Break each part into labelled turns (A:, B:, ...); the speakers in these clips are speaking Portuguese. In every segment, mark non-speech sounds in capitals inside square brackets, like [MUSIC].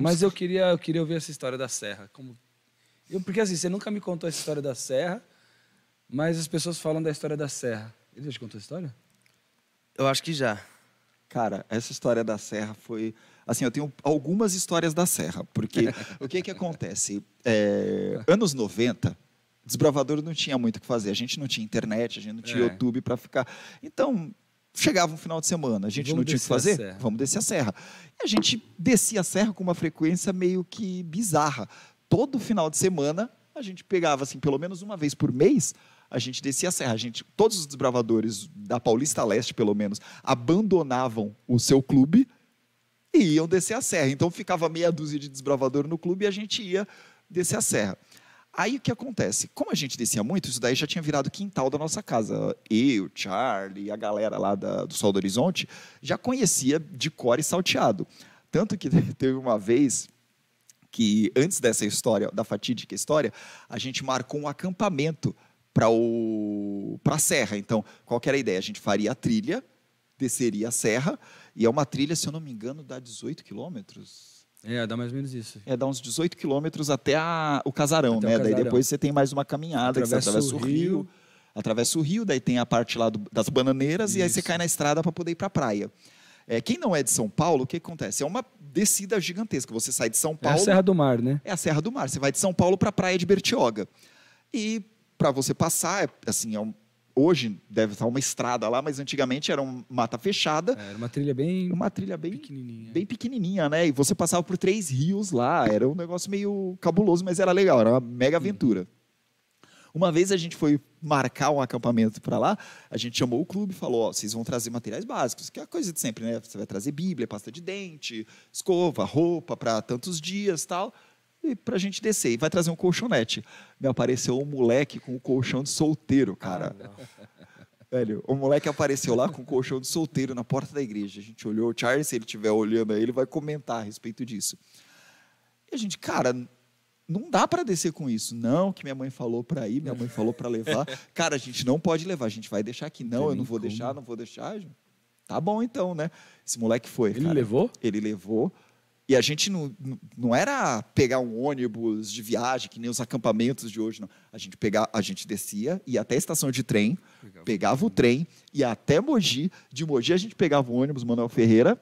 A: Mas eu queria, eu queria ouvir essa história da serra. Como... Eu, porque assim, você nunca me contou essa história da serra, mas as pessoas falam da história da serra. Ele já te contou a história? Eu acho que já. Cara, essa história da serra foi... Assim, eu tenho algumas histórias da serra, porque [LAUGHS] o que que acontece? É, anos 90, desbravador não tinha muito o que fazer. A gente não tinha internet, a gente não tinha é. YouTube para ficar... Então, Chegava um final de semana, a gente vamos não tinha o que fazer, vamos descer a serra. E a gente descia a serra com uma frequência meio que bizarra. Todo final de semana, a gente pegava, assim, pelo menos uma vez por mês, a gente descia a serra. A gente, todos os desbravadores da Paulista Leste, pelo menos, abandonavam o seu clube e iam descer a serra. Então ficava meia dúzia de desbravador no clube e a gente ia descer a serra. Aí o que acontece? Como a gente descia muito, isso daí já tinha virado quintal da nossa casa. Eu, Charlie, a galera lá da, do Sol do Horizonte já conhecia de e salteado. Tanto que [LAUGHS] teve uma vez que, antes dessa história, da fatídica história, a gente marcou um acampamento para o para a serra. Então, qual era a ideia? A gente faria a trilha, desceria a serra, e é uma trilha, se eu não me engano, dá 18 quilômetros é, dá mais ou menos isso. É, dá uns 18 quilômetros até a, o casarão, até né? O casarão. Daí depois você tem mais uma caminhada, atravessa, atravessa o, o rio, rio. Atravessa o rio, daí tem a parte lá do, das bananeiras isso. e aí você cai na estrada para poder ir para a praia. É, quem não é de São Paulo, o que acontece? É uma descida gigantesca. Você sai de São Paulo. É a Serra do Mar, né? É a Serra do Mar. Você vai de São Paulo para a Praia de Bertioga. E para você passar, é, assim, é um, hoje deve estar uma estrada lá, mas antigamente era uma mata fechada. É, era uma trilha bem. Uma trilha bem pequenininha. Bem pequenininha, né? E você passava por três rios lá. Era um negócio meio cabuloso, mas era legal. Era uma mega aventura. Uma vez a gente foi marcar um acampamento para lá, a gente chamou o clube e falou: ó, vocês vão trazer materiais básicos, que é a coisa de sempre, né? Você vai trazer Bíblia, pasta de dente, escova, roupa para tantos dias tal e para a gente descer. E vai trazer um colchonete. Me apareceu um moleque com um colchão de solteiro, cara. Ah, [LAUGHS] Velho, o moleque apareceu lá com um colchão de solteiro na porta da igreja. A gente olhou, o Charles, se ele estiver olhando aí, ele vai comentar a respeito disso. E a gente, cara, não dá para descer com isso. Não, que minha mãe falou para ir, minha mãe falou para levar. [LAUGHS] Cara, a gente não pode levar, a gente vai deixar aqui. Não, eu não vou deixar, não vou deixar. Tá bom então, né? Esse moleque foi. Ele cara. levou? Ele levou. E a gente não, não era pegar um ônibus de viagem, que nem os acampamentos de hoje, não. A gente, pega, a gente descia, ia até a estação de trem, pegava, pegava o trem, ia até Mogi. De Mogi a gente pegava o ônibus Manuel Ferreira,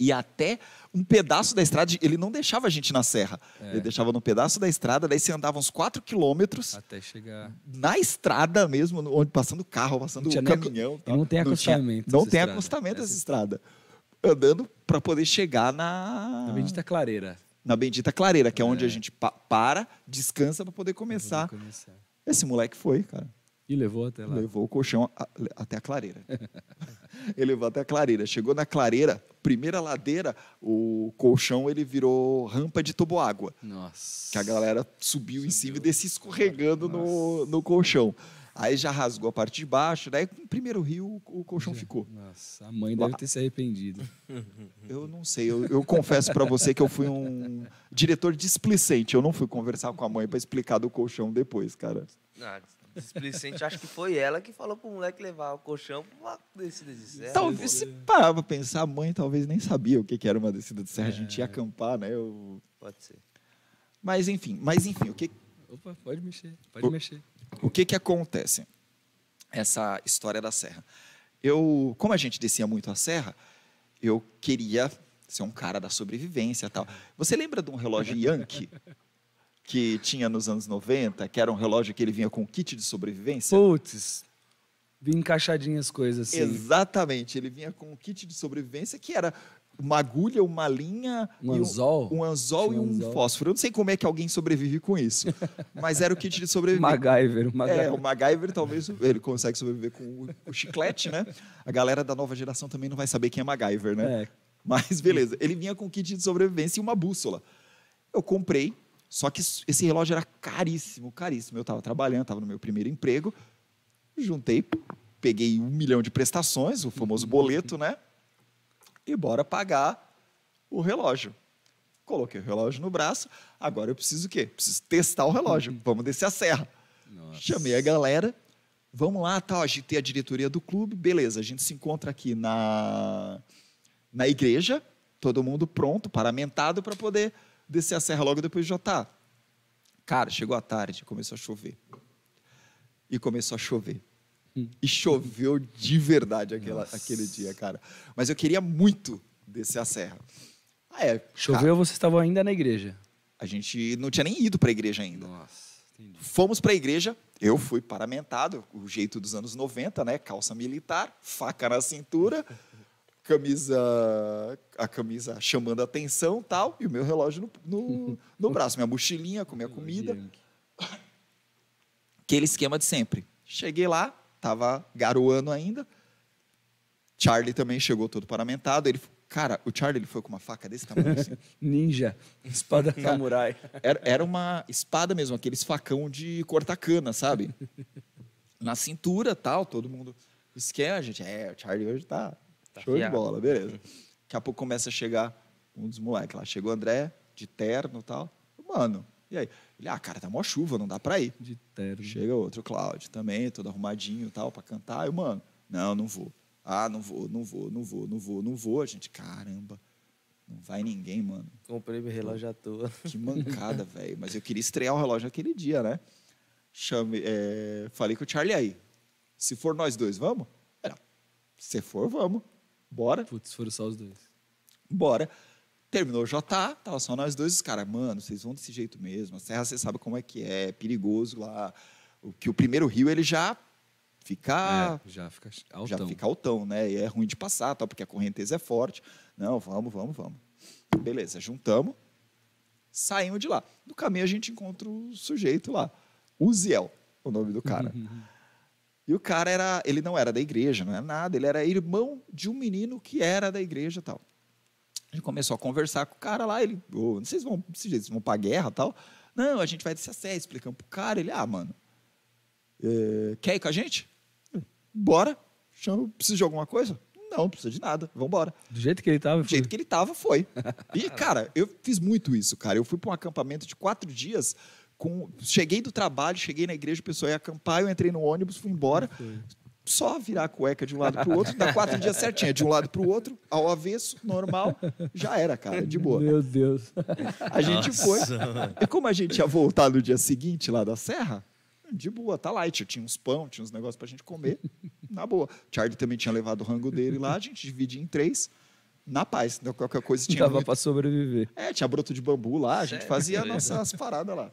A: e até um pedaço da estrada, ele não deixava a gente na serra. É. Ele deixava num pedaço da estrada, daí você andava uns 4 quilômetros. Até chegar. Na estrada mesmo, onde passando carro, passando não caminhão. Nem, tal. Não tem acostamento. Não, tinha, não tem acostamento essa, essa estrada. estrada andando para poder chegar na. Na bendita clareira. Na bendita clareira, que é, é. onde a é. gente pa para, descansa para poder começar. começar. Esse moleque foi, cara. E levou até lá. Levou o colchão a, até a clareira. [LAUGHS] ele levou até a clareira. Chegou na clareira, primeira ladeira, o colchão ele virou rampa de toboágua. Nossa. Que a galera subiu, subiu. em cima e descia escorregando no, no colchão. Aí já rasgou a parte de baixo, daí com o primeiro rio o colchão ficou. Nossa, a mãe deve ter se arrependido. [LAUGHS] Eu não sei, eu, eu confesso para você que eu fui um diretor displicente. Eu não fui conversar com a mãe para explicar do colchão depois, cara. Ah, displicente, acho que foi ela que falou pro moleque levar o colchão pra uma descida de serra. Talvez, se parar pra pensar, a mãe talvez nem sabia o que, que era uma descida de serra. É. A gente ia é. acampar, né? Eu... Pode ser. Mas enfim, mas enfim, o que... Opa, pode mexer, pode o... mexer o que que acontece? Essa história da serra. Eu, como a gente descia muito a serra, eu queria ser um cara da sobrevivência tal. Você lembra de um relógio Yankee? que tinha nos anos 90, que era um relógio que ele vinha com kit de sobrevivência. Putz, vinha encaixadinhas as coisas assim. Exatamente, ele vinha com um kit de sobrevivência que era uma agulha, uma linha, um anzol, um, um anzol e um anzol. fósforo. Eu não sei como é que alguém sobrevive com isso, [LAUGHS] mas era o kit de sobreviver. MacGyver, o MacGyver. É, o MacGyver talvez ele consegue sobreviver com o, o, chiclete, né? A galera da nova geração também não vai saber quem é MacGyver, né? É. Mas beleza, ele vinha com o kit de sobrevivência e uma bússola. Eu comprei, só que esse relógio era caríssimo, caríssimo. Eu estava trabalhando, estava no meu primeiro emprego, juntei, peguei um milhão de prestações, o famoso boleto, né? e bora pagar o relógio. Coloquei o relógio no braço, agora eu preciso o quê? Preciso testar o relógio, uhum. vamos descer a serra. Nossa. Chamei a galera, vamos lá, tal, agitei a diretoria do clube, beleza, a gente se encontra aqui na, na igreja, todo mundo pronto, paramentado para poder descer a serra logo depois de jantar. Cara, chegou a tarde, começou a chover. E começou a chover. E choveu de verdade aquela, aquele dia, cara. Mas eu queria muito descer a serra. Ah, é. Choveu, cara, vocês estavam ainda na igreja? A gente não tinha nem ido para a igreja ainda. Nossa. Entendi. Fomos para a igreja, eu fui paramentado, o jeito dos anos 90, né? Calça militar, faca na cintura, [LAUGHS] camisa, a camisa chamando a atenção tal, e o meu relógio no, no, [LAUGHS] no braço, minha mochilinha com minha comida. Aquele esquema de sempre. Cheguei lá, tava garoando ainda. Charlie também chegou todo paramentado. Ele, cara, o Charlie ele foi com uma faca desse tamanho. Assim. [LAUGHS] Ninja, espada samurai. Era, era, uma espada mesmo, aqueles facão de cortar cana, sabe? Na cintura, tal, todo mundo a gente. É, o Charlie hoje tá, tá show fiado. de bola, beleza. Daqui a pouco começa a chegar um dos moleques lá. Chegou o André, de terno e tal. Mano, e aí? Ele, ah, cara, tá mó chuva, não dá pra ir. De terno. Chega outro, Cláudio, também, todo arrumadinho e tal, pra cantar. Eu, mano, não, não vou. Ah, não vou, não vou, não vou, não vou, não vou. A gente, caramba, não vai ninguém, mano. Comprei meu relógio à toa. Que mancada, [LAUGHS] velho. Mas eu queria estrear o relógio naquele dia, né? Chame, é, falei com o Charlie aí. Se for nós dois, vamos? Era, ah, se for, vamos. Bora. Putz, foram só os dois. Bora. Terminou o JA, tava só nós dois, os caras, mano, vocês vão desse jeito mesmo, a serra você sabe como é que é, é perigoso lá. O que o primeiro rio ele já fica é, já fica altão. já fica altão, né? E é ruim de passar, tal, porque a correnteza é forte. Não, vamos, vamos, vamos. Beleza, juntamos, saímos de lá. No caminho a gente encontra o sujeito lá, Uziel, o nome do cara. [LAUGHS] e o cara era, ele não era da igreja, não era nada, ele era irmão de um menino que era da igreja, tal gente começou a conversar com o cara lá, ele, oh, não sei se vão, se vão para guerra tal. Não, a gente vai desse a sé, explicando pro cara, ele, ah, mano, é, quer ir com a gente? Hum, bora, chama, precisa de alguma coisa? Não, não precisa de nada, vambora. Do jeito que ele tava? Foi. Do jeito que ele tava, foi. E, [LAUGHS] cara, eu fiz muito isso, cara. Eu fui para um acampamento de quatro dias, com... cheguei do trabalho, cheguei na igreja, o pessoal ia acampar, eu entrei no ônibus, fui embora só virar a cueca de um lado para o outro, dá quatro dias [LAUGHS] certinho, é de um lado para o outro, ao avesso, normal, já era, cara, de boa. Meu Deus. A gente Nossa. foi. E como a gente ia voltar no dia seguinte lá da serra, de boa, tá light. Tinha uns pão, tinha uns negócios para a gente comer, na boa. O Charlie também tinha levado o rango dele lá, a gente dividia em três. Na paz, então qualquer coisa tinha. Dava para sobreviver. É, tinha broto de bambu lá, a gente Sério? fazia nossas paradas lá.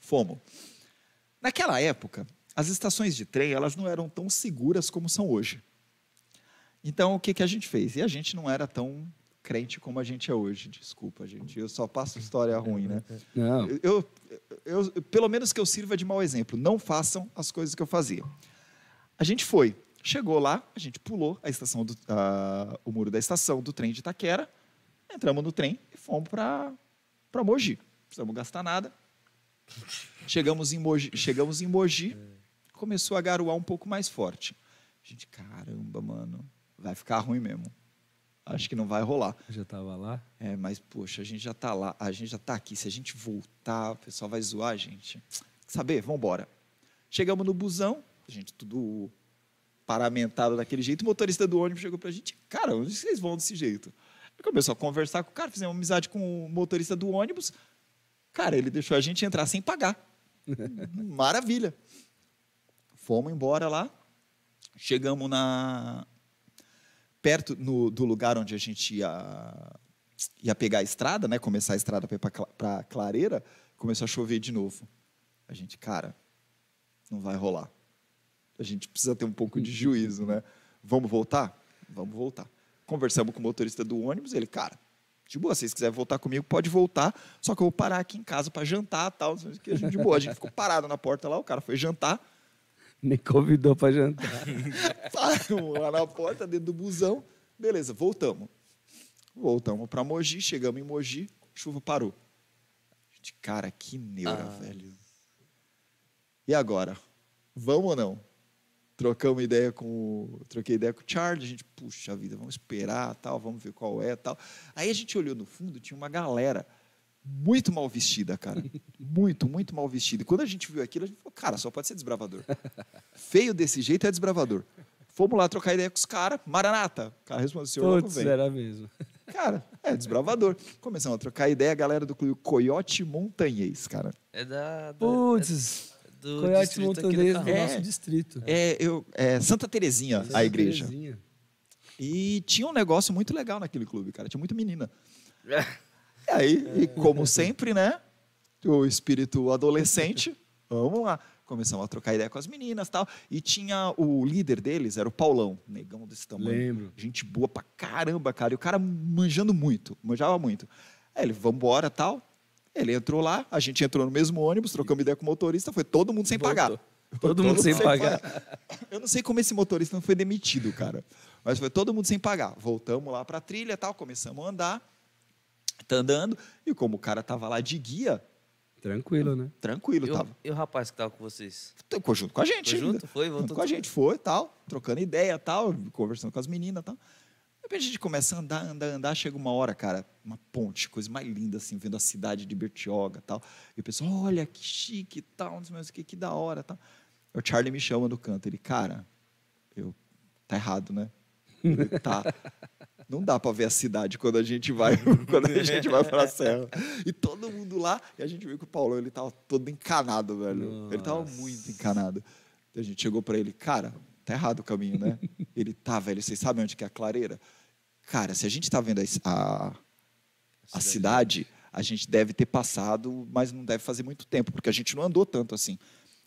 A: Fomos. Naquela época, as estações de trem elas não eram tão seguras como são hoje. Então, o que, que a gente fez? E a gente não era tão crente como a gente é hoje. Desculpa, gente. Eu só passo história ruim, né? Não. Eu, eu, eu, pelo menos que eu sirva de mau exemplo. Não façam as coisas que eu fazia. A gente foi. Chegou lá, a gente pulou a estação do, a, o muro da estação do trem de Itaquera. Entramos no trem e fomos para Mogi. Não precisamos gastar nada. Chegamos em Mogi. Chegamos em Mogi começou a garoar um pouco mais forte. A gente, caramba, mano, vai ficar ruim mesmo. Acho que não vai rolar. Já estava lá? É, mas poxa, a gente já está lá, a gente já está aqui. Se a gente voltar, o pessoal vai zoar a gente. Saber, vamos embora. Chegamos no busão, a gente tudo paramentado daquele jeito. O motorista do ônibus chegou para a gente, cara, onde vocês vão desse jeito? começou a conversar com o cara, fizemos amizade com o motorista do ônibus. Cara, ele deixou a gente entrar sem pagar. [LAUGHS] Maravilha. Fomos embora lá, chegamos na perto no, do lugar onde a gente ia, ia pegar a estrada, né? Começar a estrada para Clareira, começou a chover de novo. A gente, cara, não vai rolar. A gente precisa ter um pouco de juízo, né? Vamos voltar? Vamos voltar. Conversamos com o motorista do ônibus, ele, cara, de boa, se vocês quiserem voltar comigo, pode voltar, só que eu vou parar aqui em casa para jantar, tal, de boa. A gente ficou parado na porta lá, o cara foi jantar, me convidou [LAUGHS] para jantar. lá na porta, dentro do busão. Beleza, voltamos. Voltamos para Mogi, chegamos em Mogi, chuva parou. Gente, cara, que neura, ah. velho. E agora? Vamos ou não? Trocamos ideia com Troquei ideia com o Charlie, a gente, puxa vida, vamos esperar, tal, vamos ver qual é, tal. Aí a gente olhou no fundo, tinha uma galera muito mal vestida, cara. Muito, muito mal vestida. E quando a gente viu aquilo, a gente falou, cara, só pode ser desbravador. Feio desse jeito é desbravador. Fomos lá trocar ideia com os caras, Maranata. O cara respondeu, senhor, Putz, era mesmo. Cara, é desbravador. Começamos a trocar ideia, a galera do clube Coyote Montanhês, cara. É da... da Putz. É do Coyote Montanhês do é, nosso distrito. É, eu, é Santa Terezinha, Santa a igreja. Terezinha. E tinha um negócio muito legal naquele clube, cara. Tinha muita menina. [LAUGHS] E aí, é. e como sempre, né? O espírito adolescente, [LAUGHS] vamos lá. Começamos a trocar ideia com as meninas tal. E tinha o líder deles, era o Paulão, negão desse tamanho. Lembro. Gente boa pra caramba, cara. E o cara manjando muito, manjava muito. Aí ele, vambora tal. Ele entrou lá, a gente entrou no mesmo ônibus, trocamos ideia com o motorista, foi todo mundo sem Voltou. pagar. Todo, todo, mundo sem pagar. pagar. [LAUGHS] Eu não sei como esse motorista não foi demitido, cara. Mas foi todo mundo sem pagar. Voltamos lá para a trilha tal, começamos a andar tá andando. E como o cara tava lá de guia. Tranquilo, né? Tranquilo, eu, tava. E o rapaz que tava com vocês? Ficou junto com a gente. Foi junto, foi, voltou. Junto com a gente, foi tal, trocando ideia tal, conversando com as meninas tal. De repente a gente começa a andar, andar, andar, chega uma hora, cara, uma ponte, coisa mais linda, assim, vendo a cidade de Bertioga tal. E o pessoal, olha, que chique tal, não sei o que, que da hora tal. O Charlie me chama do canto, ele, cara, eu, tá errado, né? Ele, tá não dá para ver a cidade quando a gente vai [LAUGHS] quando a gente vai para a serra. E todo mundo lá, e a gente viu que o Paulo ele tava todo encanado, velho. Nossa. Ele tava muito encanado. A gente chegou para ele, cara, tá errado o caminho, né? [LAUGHS] ele tá, velho, vocês sabem onde que é a clareira? Cara, se a gente tá vendo a, a, a cidade, a gente deve ter passado, mas não deve fazer muito tempo, porque a gente não andou tanto assim.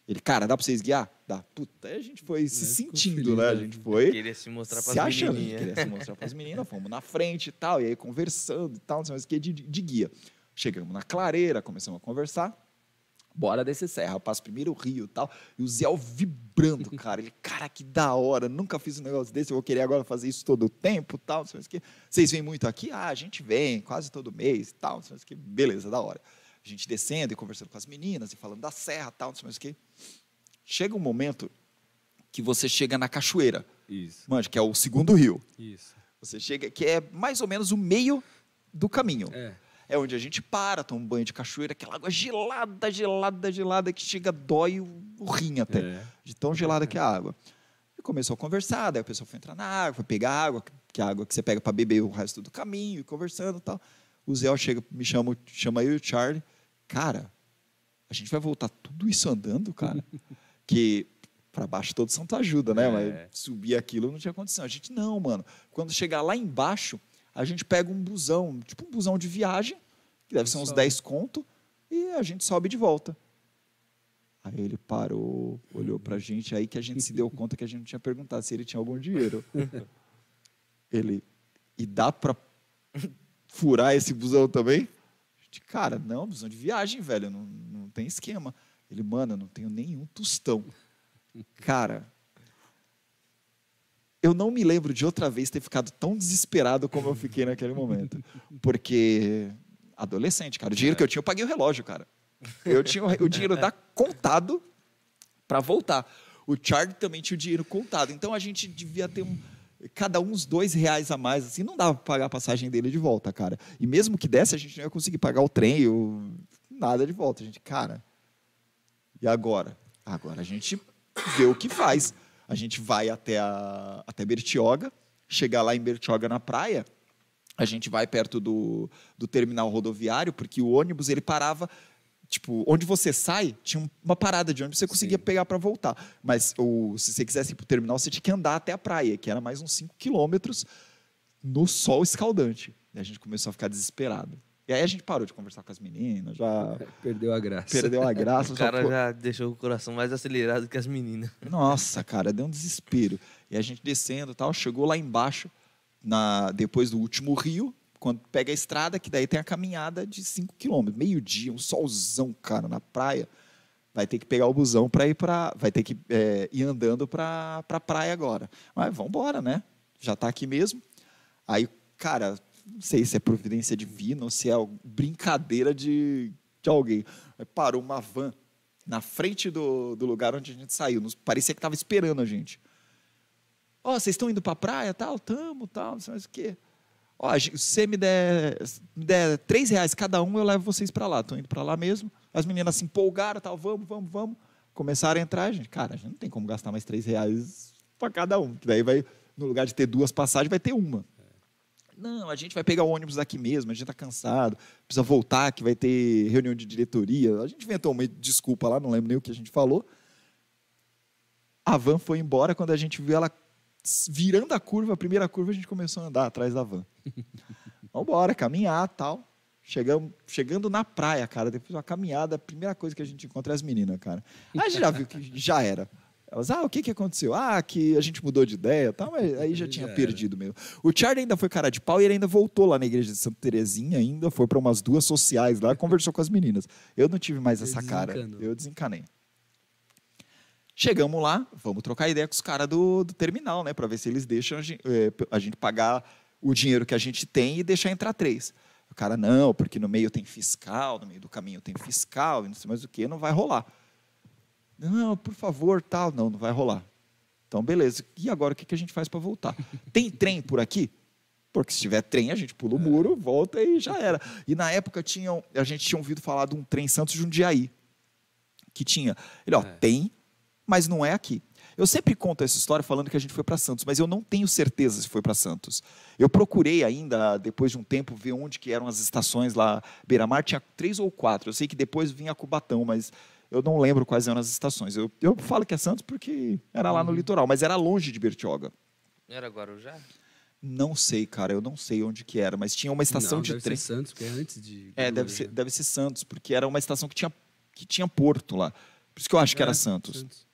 A: Ele, cara, dá pra vocês guiar? Dá. Puta, aí a gente foi se é, sentindo, né? A né? gente foi. Queria se mostrar pras se achando Queria se mostrar pras [LAUGHS] meninas, fomos na frente e tal, e aí conversando e tal, não sei mais o que, de, de guia. Chegamos na clareira, começamos a conversar. Bora descer serra. Eu passo primeiro o rio e tal. E o Zé vibrando, [LAUGHS] cara. Ele, cara, que da hora. Nunca fiz um negócio desse. Eu vou querer agora fazer isso todo o tempo tal. Não sei mais o que. Vocês vêm muito aqui? Ah, a gente vem quase todo mês e tal. Não sei mais o que. Beleza, da hora a gente descendo e conversando com as meninas e falando da serra, tal, não sei mais o que Chega um momento que você chega na cachoeira. Isso. Mano, que é o segundo rio. Isso. Você chega, que é mais ou menos o meio do caminho. É. É onde a gente para, toma um banho de cachoeira, aquela água gelada, gelada, gelada, que chega, dói o rim até. É. De tão gelada é. que é a água. E começou a conversar, daí a pessoa foi entrar na água, foi pegar água, que é a água que você pega para beber o resto do caminho, e conversando e tal. O Zé chega, me chama, chama eu e o Charlie. Cara, a gente vai voltar tudo isso andando, cara? [LAUGHS] que para baixo todos santo ajuda, né? É. Mas subir aquilo não tinha condição. A gente não, mano. Quando chegar lá embaixo, a gente pega um busão, tipo um busão de viagem, que deve ser uns sobe. 10 conto, e a gente sobe de volta. Aí ele parou, olhou pra gente, aí que a gente se deu [LAUGHS] conta que a gente não tinha perguntado se ele tinha algum dinheiro. ele, e dá pra [LAUGHS] furar esse busão também? De cara, não, visão de viagem, velho, não, não tem esquema. Ele, mano, eu não tenho nenhum tostão. Cara, eu não me lembro de outra vez ter ficado tão desesperado como eu fiquei naquele momento. Porque, adolescente, cara, o dinheiro que eu tinha, eu paguei o relógio, cara. Eu tinha o dinheiro da contado para voltar. O Charlie também tinha o dinheiro contado. Então a gente devia ter um cada um uns dois reais a mais, assim, não dava para pagar a passagem dele de volta, cara. E mesmo que desse, a gente não ia conseguir pagar o trem, o... nada de volta. A gente, cara, e agora? Agora a gente vê o que faz. A gente vai até, a, até Bertioga, chegar lá em Bertioga na praia, a gente vai perto do, do terminal rodoviário, porque o ônibus ele parava Tipo, onde você sai, tinha uma parada de onde você conseguia Sim. pegar para voltar. Mas ou, se você quisesse ir pro terminal, você tinha que andar até a praia, que era mais uns 5 quilômetros no sol escaldante. E a gente começou a ficar desesperado. E aí a gente parou de conversar com as meninas, já. [LAUGHS] Perdeu a graça. Perdeu a graça. [LAUGHS] o cara ficou... já deixou o coração mais acelerado que as meninas. [LAUGHS] Nossa, cara, deu um desespero. E a gente descendo tal, chegou lá embaixo, na depois do último rio, quando pega a estrada, que daí tem a caminhada de 5 quilômetros, meio-dia, um solzão, cara, na praia. Vai ter que pegar o busão para ir para. Vai ter que é, ir andando para a pra praia agora. Mas vamos embora, né? Já está aqui mesmo. Aí, cara, não sei se é providência divina ou se é brincadeira de, de alguém. Aí parou uma van na frente do, do lugar onde a gente saiu. Nos, parecia que estava esperando a gente. Ó, oh, vocês estão indo para a praia? Tal, tamo, tal, não sei mais o quê. Ó, se você me der, me der três reais cada um, eu levo vocês para lá. Estou indo para lá mesmo. As meninas se empolgaram, tal, vamos, vamos, vamos. Começaram a entrar, gente. Cara, a gente não tem como gastar mais três reais para cada um. Que daí vai, no lugar de ter duas passagens, vai ter uma. Não, a gente vai pegar o ônibus aqui mesmo, a gente está cansado, precisa voltar, que vai ter reunião de diretoria. A gente inventou uma desculpa lá, não lembro nem o que a gente falou. A van foi embora, quando a gente viu, ela virando a curva, a primeira curva, a gente começou a andar atrás da van. [LAUGHS] Vambora, caminhar tal. Chegamos, chegando na praia, cara, depois de uma caminhada, a primeira coisa que a gente encontra é as meninas, cara. A gente já viu que [LAUGHS] já era. Elas, ah, o que, que aconteceu? Ah, que a gente mudou de ideia tal, mas aí já tinha já perdido mesmo. O Charlie ainda foi cara de pau e ele ainda voltou lá na igreja de Santa Terezinha, ainda foi para umas duas sociais lá, conversou com as meninas. Eu não tive mais Eu essa cara. Eu desencanei. Chegamos lá, vamos trocar ideia com os caras do, do, terminal, né? Para ver se eles deixam a gente, é, a gente, pagar o dinheiro que a gente tem e deixar entrar três. O cara, não, porque no meio tem fiscal, no meio do caminho tem fiscal, e não sei mais o que, não vai rolar. Não, por favor, tal. Não, não vai rolar. Então, beleza. E agora o que, que a gente faz para voltar? Tem trem por aqui? Porque se tiver trem, a gente pula o é. muro, volta e já era. E na época tinham, a gente tinha ouvido falar de um trem Santos Jundiaí. Que tinha. Ele, ó, é. tem mas não é aqui. Eu sempre conto essa história falando que a gente foi para Santos, mas eu não tenho certeza se foi para Santos. Eu procurei ainda, depois de um tempo, ver onde que eram as estações lá. Beira-Mar tinha três ou quatro. Eu sei que depois vinha Cubatão, mas eu não lembro quais eram as estações. Eu, eu falo que é Santos porque era lá no uhum. litoral, mas era longe de Bertioga. Era Guarujá? Não sei, cara, eu não sei onde que era, mas tinha uma estação não, de deve Ser Santos, porque é antes de. É, deve ser, deve ser Santos, porque era uma estação que tinha, que tinha porto lá. Por isso que eu acho é, que era é, Santos. Santos.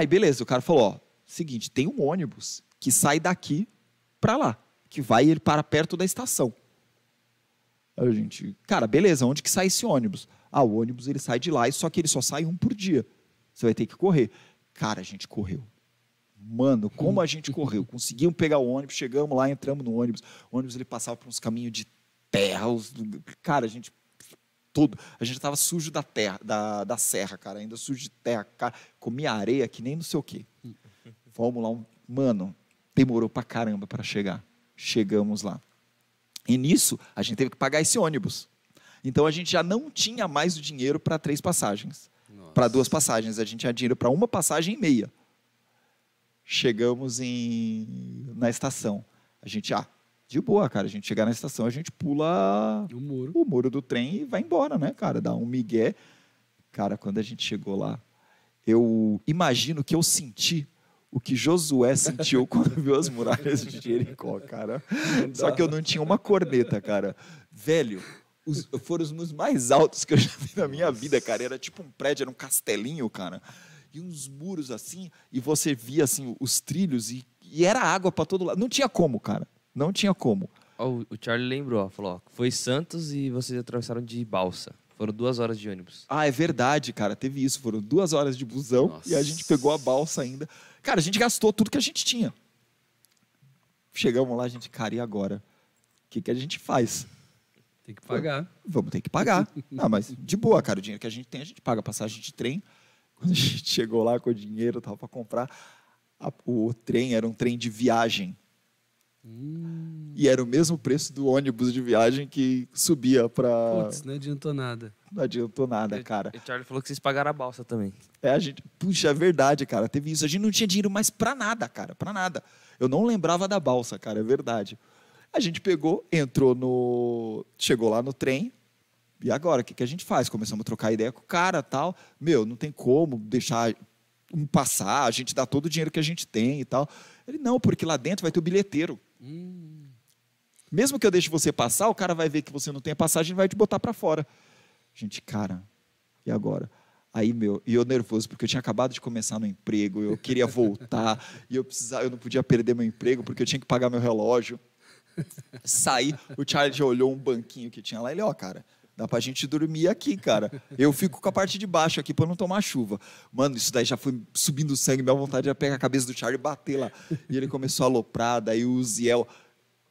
A: Aí, beleza, o cara falou: ó, seguinte, tem um ônibus que sai daqui para lá, que vai ir para perto da estação. Aí a gente, cara, beleza, onde que sai esse ônibus? Ah, o ônibus ele sai de lá, só que ele só sai um por dia. Você vai ter que correr. Cara, a gente correu. Mano, como a gente correu. [LAUGHS] Conseguimos pegar o ônibus, chegamos lá, entramos no ônibus. O ônibus ele passava por uns caminhos de terra. Os... Cara, a gente todo. A gente tava sujo da terra, da, da serra, cara, ainda sujo de terra, cara. Comia areia que nem não sei o quê. Vamos lá, mano, demorou pra caramba para chegar. Chegamos lá. E nisso, a gente teve que pagar esse ônibus. Então a gente já não tinha mais o dinheiro para três passagens. Para duas passagens, a gente tinha dinheiro para uma passagem e meia. Chegamos em na estação. A gente, ah, de boa, cara. A gente chegar na estação, a gente pula o muro, o muro do trem e vai embora, né, cara? Dá um migué. Cara, quando a gente chegou lá, eu imagino que eu senti o que Josué sentiu [LAUGHS] quando viu as muralhas de Jericó, cara. Só que eu não tinha uma corneta, cara. Velho, os, foram os muros mais altos que eu já vi na minha vida, cara. Era tipo um prédio, era um castelinho, cara. E uns muros assim, e você via assim os trilhos e, e era água para todo lado. Não tinha como, cara. Não tinha como. Oh, o Charlie lembrou, falou: ó, foi Santos e vocês atravessaram de balsa. Foram duas horas de ônibus. Ah, é verdade, cara. Teve isso. Foram duas horas de busão Nossa. e a gente pegou a balsa ainda. Cara, a gente gastou tudo que a gente tinha. Chegamos lá, a gente, cara, e agora? O que, que a gente faz? Tem que pagar. Vamos, vamos ter que pagar. [LAUGHS] Não, mas de boa, cara. O dinheiro que a gente tem, a gente paga passagem de trem. [LAUGHS] Quando a gente chegou lá com o dinheiro, tava para comprar. A, o trem era um trem de viagem. Hum. E era o mesmo preço do ônibus de viagem que subia para. Putz, não adiantou nada. Não adiantou nada, cara. E o Charlie falou que vocês pagaram a balsa também. É, a gente. Puxa, é verdade, cara. Teve isso. A gente não tinha dinheiro mais para nada, cara. Para nada. Eu não lembrava da balsa, cara. É verdade. A gente pegou, entrou no. Chegou lá no trem. E agora, o que, que a gente faz? Começamos a trocar ideia com o cara tal. Meu, não tem como deixar um passar, a gente dá todo o dinheiro que a gente tem e tal. Ele, não, porque lá dentro vai ter o bilheteiro. Hum. Mesmo que eu deixe você passar, o cara vai ver que você não tem a passagem e vai te botar para fora. Gente, cara, e agora? Aí, meu, e eu nervoso, porque eu tinha acabado de começar no emprego, eu queria voltar, e eu precisava, eu não podia perder meu emprego, porque eu tinha que pagar meu relógio. Saí, o Charlie olhou um banquinho que tinha lá, ele, ó, oh, cara, Dá pra gente dormir aqui, cara. Eu fico com a parte de baixo aqui para não tomar chuva. Mano, isso daí já foi subindo o sangue, minha vontade era pegar a cabeça do Charlie e bater lá. E ele começou a aloprar, daí o Ziel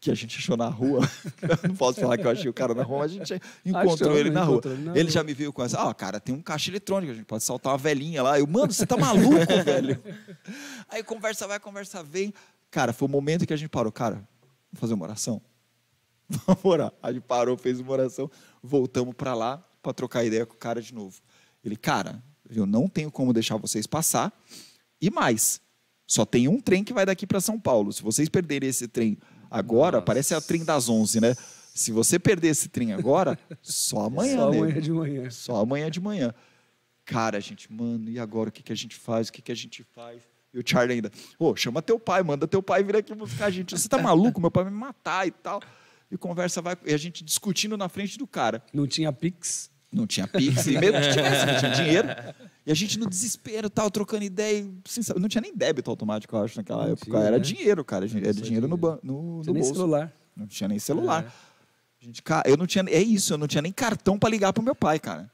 A: que a gente achou na rua. [LAUGHS] não posso falar que eu achei o cara na rua, a gente encontrou Achou, ele na rua. ele já me viu com essa, ah, cara, tem um caixa eletrônico, a gente pode soltar uma velhinha lá. Eu, mano, você tá maluco, [LAUGHS] velho? Aí conversa vai, conversa vem. Cara, foi o momento que a gente parou, cara, vamos fazer uma oração? [LAUGHS] Vamos orar. Aí ele parou, fez uma oração, voltamos para lá para trocar ideia com o cara de novo. Ele, cara, eu não tenho como deixar vocês passar. E mais, só tem um trem que vai daqui para São Paulo. Se vocês perderem esse trem agora, Nossa. parece a trem das 11, né? Se você perder esse trem agora, só [LAUGHS] amanhã. só né? amanhã né? de manhã. Só amanhã de manhã. Cara, gente, mano, e agora o que, que a gente faz? O que, que a gente faz? E o Charlie ainda, ô, oh, chama teu pai, manda teu pai vir aqui buscar a gente. Você tá maluco? Meu pai vai me matar e tal e conversa vai. E a gente discutindo na frente do cara. Não tinha Pix? Não tinha Pix, e mesmo que tivesse, não tinha dinheiro. E a gente no desespero, tal, trocando ideia. não tinha nem débito automático, eu acho, naquela não época. Tinha, era né? dinheiro, cara. Era dinheiro, dinheiro, no, banco não tinha no nem celular. Não tinha nem celular. É. A gente, cara, eu não tinha, é isso, eu não tinha nem cartão para ligar pro meu pai, cara.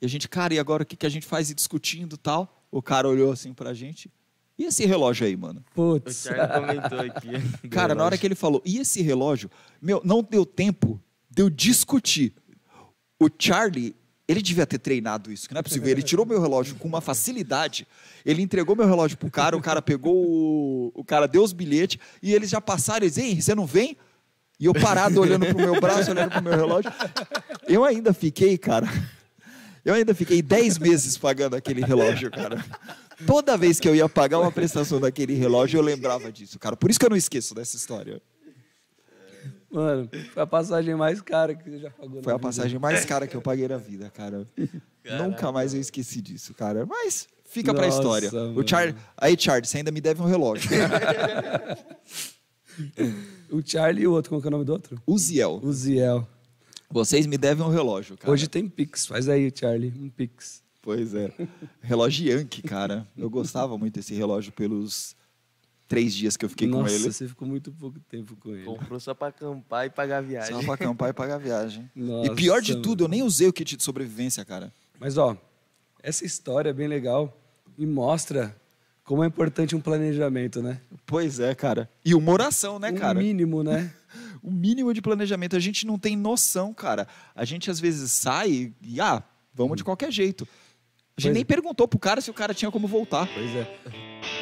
A: E a gente, cara, e agora o que, que a gente faz? E discutindo tal. O cara olhou assim pra gente. E esse relógio aí, mano? Putz. O Charlie comentou aqui. [LAUGHS] Cara, na hora que ele falou, e esse relógio? Meu, não deu tempo de eu discutir. O Charlie, ele devia ter treinado isso, que não é possível. Ele tirou meu relógio com uma facilidade. Ele entregou meu relógio pro cara, o cara pegou o. O cara deu os bilhetes e eles já passaram. Eles, ei, você não vem?
B: E eu parado olhando pro meu braço, olhando pro meu relógio.
A: Eu ainda fiquei, cara. Eu ainda fiquei 10 meses pagando aquele relógio, cara. Toda vez que eu ia pagar uma prestação daquele relógio, eu lembrava disso, cara. Por isso que eu não esqueço dessa história. Mano, foi a passagem mais cara que você já pagou. Foi a vida. passagem mais cara que eu paguei na vida, cara. Caraca. Nunca mais eu esqueci disso, cara. Mas fica Nossa, pra história. O Char... Aí, Charlie, você ainda me deve um relógio. [LAUGHS] o Charlie e o outro, como é, que é o nome do outro? Uziel. Uziel. Vocês me devem um relógio, cara. Hoje tem Pix, faz aí, Charlie, um Pix. Pois é. Relógio Yankee, cara. Eu gostava muito desse relógio pelos três dias que eu fiquei Nossa, com ele. Nossa, você ficou muito pouco tempo com ele. Comprou só pra acampar e pagar a viagem. Só pra acampar e pagar a viagem. Nossa, e pior de tudo, eu nem usei o kit de sobrevivência, cara. Mas, ó, essa história é bem legal e mostra como é importante um planejamento, né? Pois é, cara. E uma oração, né, cara? O mínimo, né? o [LAUGHS] mínimo de planejamento. A gente não tem noção, cara. A gente às vezes sai e, ah, vamos hum. de qualquer jeito. A gente pois nem é. perguntou pro cara se o cara tinha como voltar. Pois é.